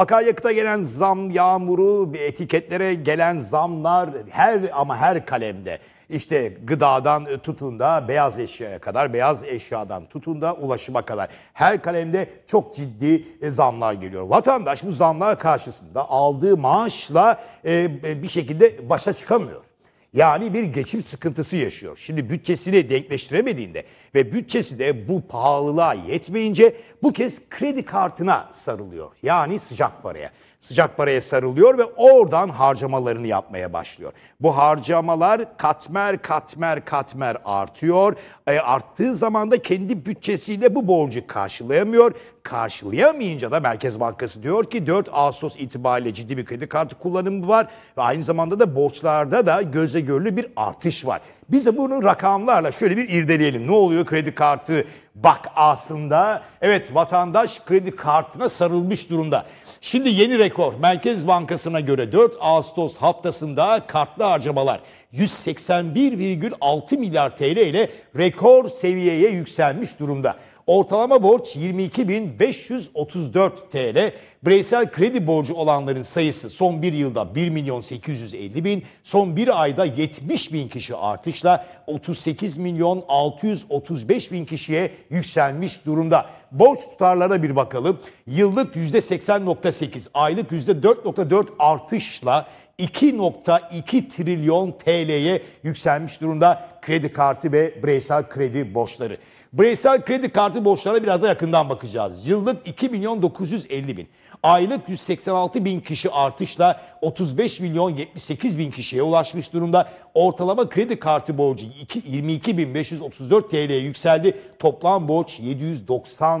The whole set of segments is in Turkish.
Akaryakıta gelen zam yağmuru, etiketlere gelen zamlar her ama her kalemde. İşte gıdadan tutun da beyaz eşyaya kadar, beyaz eşyadan tutun da ulaşıma kadar. Her kalemde çok ciddi e, zamlar geliyor. Vatandaş bu zamlar karşısında aldığı maaşla e, e, bir şekilde başa çıkamıyor. Yani bir geçim sıkıntısı yaşıyor. Şimdi bütçesini denkleştiremediğinde ve bütçesi de bu pahalılığa yetmeyince bu kez kredi kartına sarılıyor. Yani sıcak paraya. Sıcak paraya sarılıyor ve oradan harcamalarını yapmaya başlıyor. Bu harcamalar katmer katmer katmer artıyor. E, arttığı zaman da kendi bütçesiyle bu borcu karşılayamıyor. Karşılayamayınca da Merkez Bankası diyor ki 4 Ağustos itibariyle ciddi bir kredi kartı kullanımı var ve aynı zamanda da borçlarda da göze görülü bir artış var. Biz de bunu rakamlarla şöyle bir irdeleyelim. Ne oluyor kredi kartı bak aslında evet vatandaş kredi kartına sarılmış durumda. Şimdi yeni rekor Merkez Bankası'na göre 4 Ağustos haftasında kartlı harcamalar 181,6 milyar TL ile rekor seviyeye yükselmiş durumda. Ortalama borç 22.534 TL. Bireysel kredi borcu olanların sayısı son bir yılda 1 milyon 850 bin, son bir ayda 70 bin kişi artışla 38 milyon 635 bin kişiye yükselmiş durumda. Borç tutarlara bir bakalım. Yıllık %80.8, aylık %4.4 artışla 2.2 trilyon TL'ye yükselmiş durumda kredi kartı ve bireysel kredi borçları. Bireysel kredi kartı borçlarına biraz da yakından bakacağız. Yıllık 2 milyon 950 bin, aylık 186 bin kişi artışla 35 milyon 78 bin kişiye ulaşmış durumda. Ortalama kredi kartı borcu 22.534 TL'ye yükseldi. Toplam borç 790 790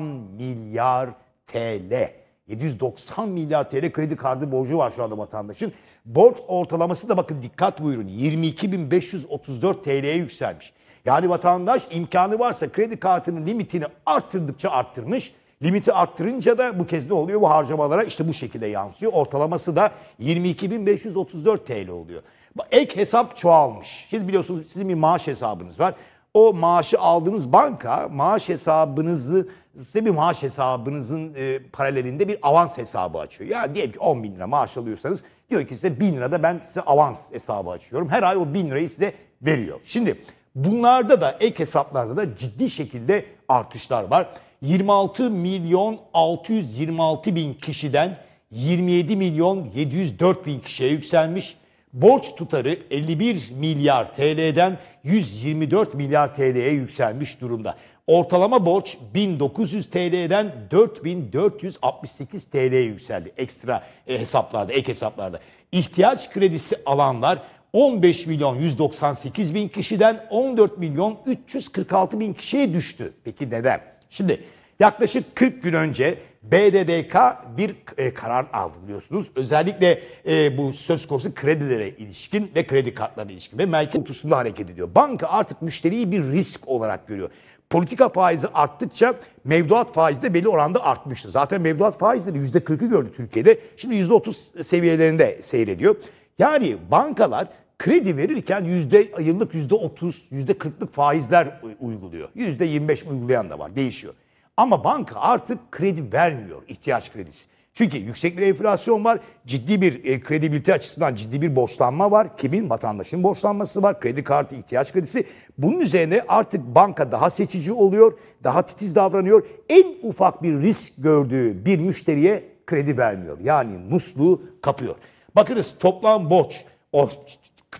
milyar TL. 790 milyar TL kredi kartı borcu var şu anda vatandaşın. Borç ortalaması da bakın dikkat buyurun 22.534 TL'ye yükselmiş. Yani vatandaş imkanı varsa kredi kartının limitini arttırdıkça arttırmış. Limiti arttırınca da bu kez ne oluyor? Bu harcamalara işte bu şekilde yansıyor. Ortalaması da 22.534 TL oluyor. Ek hesap çoğalmış. Şimdi biliyorsunuz sizin bir maaş hesabınız var o maaşı aldığınız banka maaş hesabınızı size bir maaş hesabınızın e, paralelinde bir avans hesabı açıyor. Yani diyelim ki 10 bin lira maaş alıyorsanız diyor ki size 1000 lira da ben size avans hesabı açıyorum. Her ay o 1000 lirayı size veriyor. Şimdi bunlarda da ek hesaplarda da ciddi şekilde artışlar var. 26 milyon 626 bin kişiden 27 milyon 704 bin kişiye yükselmiş. Borç tutarı 51 milyar TL'den 124 milyar TL'ye yükselmiş durumda. Ortalama borç 1900 TL'den 4468 TL'ye yükseldi ekstra e, hesaplarda, ek hesaplarda. İhtiyaç kredisi alanlar 15 milyon 198 bin kişiden 14 milyon 346 bin kişiye düştü. Peki neden? Şimdi yaklaşık 40 gün önce BDDK bir e, karar aldı biliyorsunuz. Özellikle e, bu söz konusu kredilere ilişkin ve kredi kartlarına ilişkin ve merkez kutusunda hareket ediyor. Banka artık müşteriyi bir risk olarak görüyor. Politika faizi arttıkça mevduat faizi de belli oranda artmıştı. Zaten mevduat faizleri %40'ı gördü Türkiye'de. Şimdi %30 seviyelerinde seyrediyor. Yani bankalar kredi verirken yüzde yıllık yüzde 30, yüzde 40'lık faizler uyguluyor. Yüzde 25 uygulayan da var. Değişiyor. Ama banka artık kredi vermiyor ihtiyaç kredisi. Çünkü yüksek bir enflasyon var, ciddi bir e, kredibilite açısından ciddi bir borçlanma var. Kimin? Vatandaşın borçlanması var, kredi kartı, ihtiyaç kredisi. Bunun üzerine artık banka daha seçici oluyor, daha titiz davranıyor. En ufak bir risk gördüğü bir müşteriye kredi vermiyor. Yani musluğu kapıyor. Bakınız toplam borç o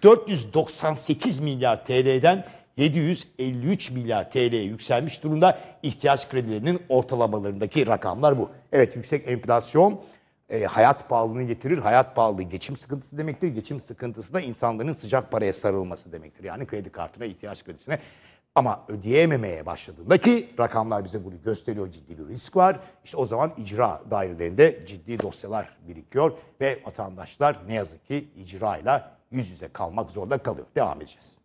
498 milyar TL'den 753 milyar TL'ye yükselmiş durumda. İhtiyaç kredilerinin ortalamalarındaki rakamlar bu. Evet yüksek enflasyon e, hayat pahalılığını getirir. Hayat pahalılığı geçim sıkıntısı demektir. Geçim sıkıntısı da insanların sıcak paraya sarılması demektir. Yani kredi kartına, ihtiyaç kredisine ama ödeyememeye başladığında ki rakamlar bize bunu gösteriyor ciddi bir risk var. İşte o zaman icra dairelerinde ciddi dosyalar birikiyor ve vatandaşlar ne yazık ki icra ile yüz yüze kalmak zorunda kalıyor. Devam edeceğiz.